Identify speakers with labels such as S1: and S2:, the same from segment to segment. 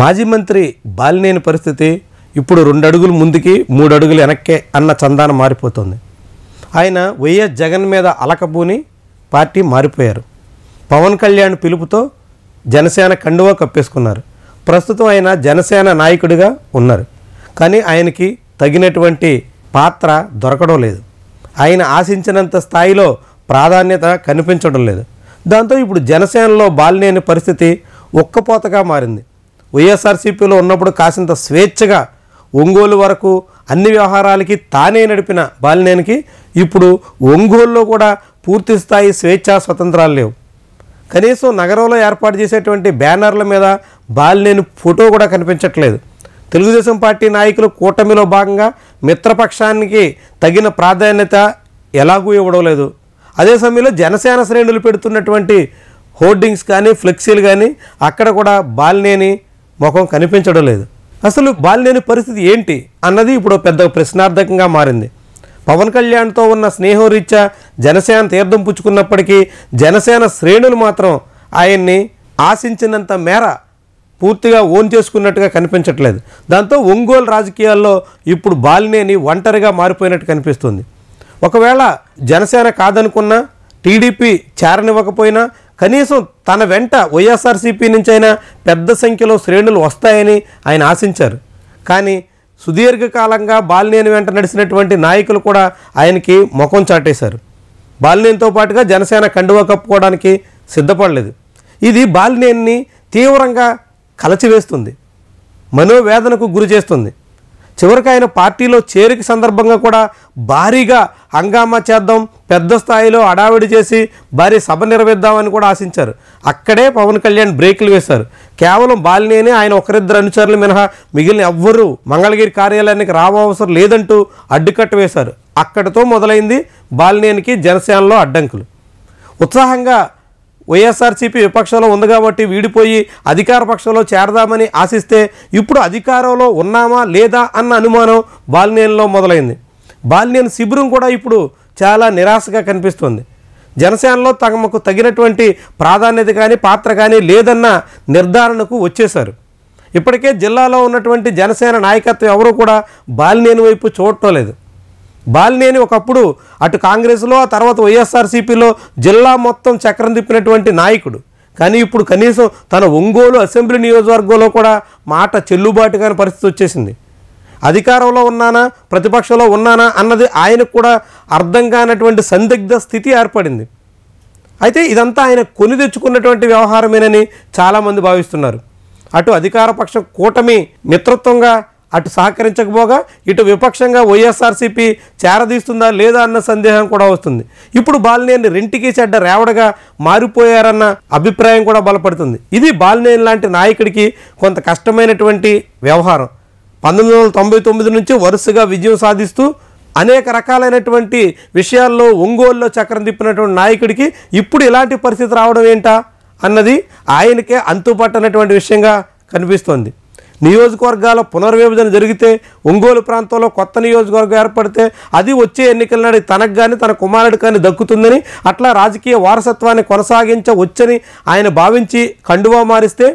S1: మాజీ మంత్రి బాలినేని పరిస్థితి ఇప్పుడు రెండు అడుగులు ముందుకి మూడు అడుగులు వెనక్కే అన్న చందాన మారిపోతుంది ఆయన వైఎస్ జగన్ మీద అలకబూని పార్టీ మారిపోయారు పవన్ కళ్యాణ్ పిలుపుతో జనసేన కండువా కప్పేసుకున్నారు ప్రస్తుతం ఆయన జనసేన నాయకుడిగా ఉన్నారు కానీ ఆయనకి తగినటువంటి పాత్ర దొరకడం లేదు ఆయన ఆశించినంత స్థాయిలో ప్రాధాన్యత కనిపించడం లేదు దాంతో ఇప్పుడు జనసేనలో బాలినేని పరిస్థితి ఒక్కపోతగా మారింది వైఎస్ఆర్సీపీలో ఉన్నప్పుడు కాసింత స్వేచ్ఛగా ఒంగోలు వరకు అన్ని వ్యవహారాలకి తానే నడిపిన బాలినేనికి ఇప్పుడు ఒంగోలులో కూడా పూర్తి స్థాయి స్వేచ్ఛా స్వతంత్రాలు లేవు కనీసం నగరంలో ఏర్పాటు చేసేటువంటి బ్యానర్ల మీద బాలినేని ఫోటో కూడా కనిపించట్లేదు తెలుగుదేశం పార్టీ నాయకులు కూటమిలో భాగంగా మిత్రపక్షానికి తగిన ప్రాధాన్యత ఎలాగూ ఇవ్వడం లేదు అదే సమయంలో జనసేన శ్రేణులు పెడుతున్నటువంటి హోర్డింగ్స్ కానీ ఫ్లెక్సీలు కానీ అక్కడ కూడా బాలినేని ముఖం కనిపించడం లేదు అసలు బాలినేని పరిస్థితి ఏంటి అన్నది ఇప్పుడు పెద్ద ప్రశ్నార్థకంగా మారింది పవన్ కళ్యాణ్తో ఉన్న స్నేహరీత్యా జనసేన తీర్థం పుచ్చుకున్నప్పటికీ జనసేన శ్రేణులు మాత్రం ఆయన్ని ఆశించినంత మేర పూర్తిగా ఓన్ చేసుకున్నట్టుగా కనిపించట్లేదు దాంతో ఒంగోలు రాజకీయాల్లో ఇప్పుడు బాలినేని ఒంటరిగా మారిపోయినట్టు కనిపిస్తుంది ఒకవేళ జనసేన కాదనుకున్నా టీడీపీ చేరనివ్వకపోయినా కనీసం తన వెంట వైఎస్ఆర్సీపీ అయినా పెద్ద సంఖ్యలో శ్రేణులు వస్తాయని ఆయన ఆశించారు కానీ సుదీర్ఘకాలంగా బాలినేని వెంట నడిచినటువంటి నాయకులు కూడా ఆయనకి ముఖం చాటేశారు బాలినేనితో పాటుగా జనసేన కండువా కప్పుకోవడానికి సిద్ధపడలేదు ఇది బాలినేని తీవ్రంగా కలచివేస్తుంది మనోవేదనకు గురి చేస్తుంది చివరికి ఆయన పార్టీలో చేరిక సందర్భంగా కూడా భారీగా హంగామా చేద్దాం పెద్ద స్థాయిలో అడావిడి చేసి భారీ సభ నిర్వహిద్దామని కూడా ఆశించారు అక్కడే పవన్ కళ్యాణ్ బ్రేకులు వేశారు కేవలం బాలినేనే ఆయన ఒకరిద్దరు అనుచరులు మినహా మిగిలిన ఎవ్వరూ మంగళగిరి కార్యాలయానికి రావవసరం లేదంటూ అడ్డుకట్టు వేశారు అక్కడితో మొదలైంది బాలినేనికి జనసేనలో అడ్డంకులు ఉత్సాహంగా వైఎస్ఆర్సీపీ విపక్షంలో ఉంది కాబట్టి వీడిపోయి అధికార పక్షంలో చేరదామని ఆశిస్తే ఇప్పుడు అధికారంలో ఉన్నామా లేదా అన్న అనుమానం బాలినేనిలో మొదలైంది బాలినేని శిబిరం కూడా ఇప్పుడు చాలా నిరాశగా కనిపిస్తుంది జనసేనలో తమకు తగినటువంటి ప్రాధాన్యత కానీ పాత్ర కానీ లేదన్న నిర్ధారణకు వచ్చేశారు ఇప్పటికే జిల్లాలో ఉన్నటువంటి జనసేన నాయకత్వం ఎవరూ కూడా బాలినేని వైపు చూడటం లేదు బాలినేని ఒకప్పుడు అటు కాంగ్రెస్లో ఆ తర్వాత వైఎస్ఆర్సీపీలో జిల్లా మొత్తం చక్రం తిప్పినటువంటి నాయకుడు కానీ ఇప్పుడు కనీసం తన ఒంగోలు అసెంబ్లీ నియోజకవర్గంలో కూడా మాట చెల్లుబాటు కాని పరిస్థితి వచ్చేసింది అధికారంలో ఉన్నానా ప్రతిపక్షంలో ఉన్నానా అన్నది ఆయనకు కూడా అర్థం కానటువంటి సందిగ్ధ స్థితి ఏర్పడింది అయితే ఇదంతా ఆయన కొని తెచ్చుకున్నటువంటి వ్యవహారమేనని చాలామంది భావిస్తున్నారు అటు అధికార పక్షం కూటమి మిత్రత్వంగా అటు సహకరించకపోగా ఇటు విపక్షంగా వైఎస్ఆర్సీపీ చేరదీస్తుందా లేదా అన్న సందేహం కూడా వస్తుంది ఇప్పుడు బాలినేని రెంటికి చెడ్డ రేవడగా మారిపోయారన్న అభిప్రాయం కూడా బలపడుతుంది ఇది బాలినేని లాంటి నాయకుడికి కొంత కష్టమైనటువంటి వ్యవహారం పంతొమ్మిది వందల తొంభై తొమ్మిది నుంచి వరుసగా విజయం సాధిస్తూ అనేక రకాలైనటువంటి విషయాల్లో ఒంగోలులో చక్రం తిప్పినటువంటి నాయకుడికి ఇప్పుడు ఇలాంటి పరిస్థితి రావడం ఏంటా అన్నది ఆయనకే అంతుపట్టనటువంటి విషయంగా కనిపిస్తోంది నియోజకవర్గాల పునర్విభజన జరిగితే ఒంగోలు ప్రాంతంలో కొత్త నియోజకవర్గం ఏర్పడితే అది వచ్చే ఎన్నికల నాడు తనకు కానీ తన కుమారుడు కానీ దక్కుతుందని అట్లా రాజకీయ వారసత్వాన్ని కొనసాగించవచ్చని ఆయన భావించి కండువా మారిస్తే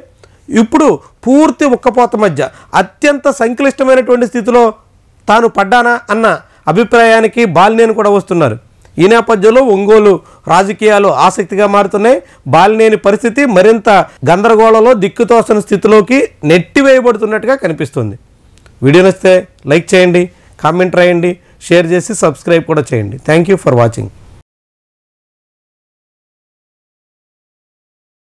S1: ఇప్పుడు పూర్తి ఉక్కపోత మధ్య అత్యంత సంక్లిష్టమైనటువంటి స్థితిలో తాను పడ్డానా అన్న అభిప్రాయానికి బాలినేని కూడా వస్తున్నారు ఈ నేపథ్యంలో ఒంగోలు రాజకీయాలు ఆసక్తిగా మారుతున్నాయి బాలినేని పరిస్థితి మరింత గందరగోళంలో దిక్కుతోసిన స్థితిలోకి నెట్టివేయబడుతున్నట్టుగా కనిపిస్తుంది వీడియో నచ్చితే లైక్ చేయండి కామెంట్ రాయండి షేర్ చేసి సబ్స్క్రైబ్ కూడా చేయండి థ్యాంక్ యూ ఫర్ వాచింగ్